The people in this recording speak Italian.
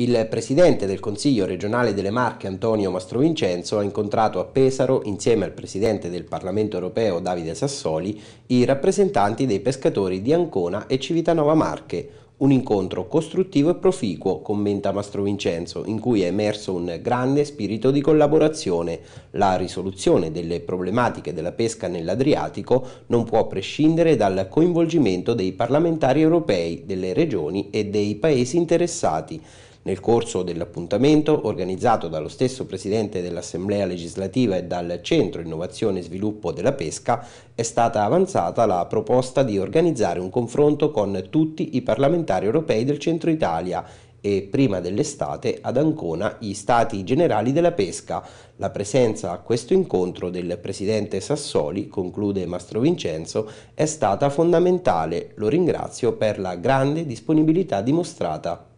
Il presidente del Consiglio regionale delle Marche Antonio Mastrovincenzo ha incontrato a Pesaro, insieme al presidente del Parlamento europeo Davide Sassoli, i rappresentanti dei pescatori di Ancona e Civitanova Marche. Un incontro costruttivo e proficuo, commenta Mastrovincenzo, in cui è emerso un grande spirito di collaborazione. La risoluzione delle problematiche della pesca nell'Adriatico non può prescindere dal coinvolgimento dei parlamentari europei, delle regioni e dei paesi interessati. Nel corso dell'appuntamento, organizzato dallo stesso Presidente dell'Assemblea legislativa e dal Centro Innovazione e Sviluppo della Pesca, è stata avanzata la proposta di organizzare un confronto con tutti i parlamentari europei del Centro Italia e prima dell'estate ad Ancona gli Stati Generali della Pesca. La presenza a questo incontro del presidente Sassoli, conclude Mastro Vincenzo, è stata fondamentale. Lo ringrazio per la grande disponibilità dimostrata.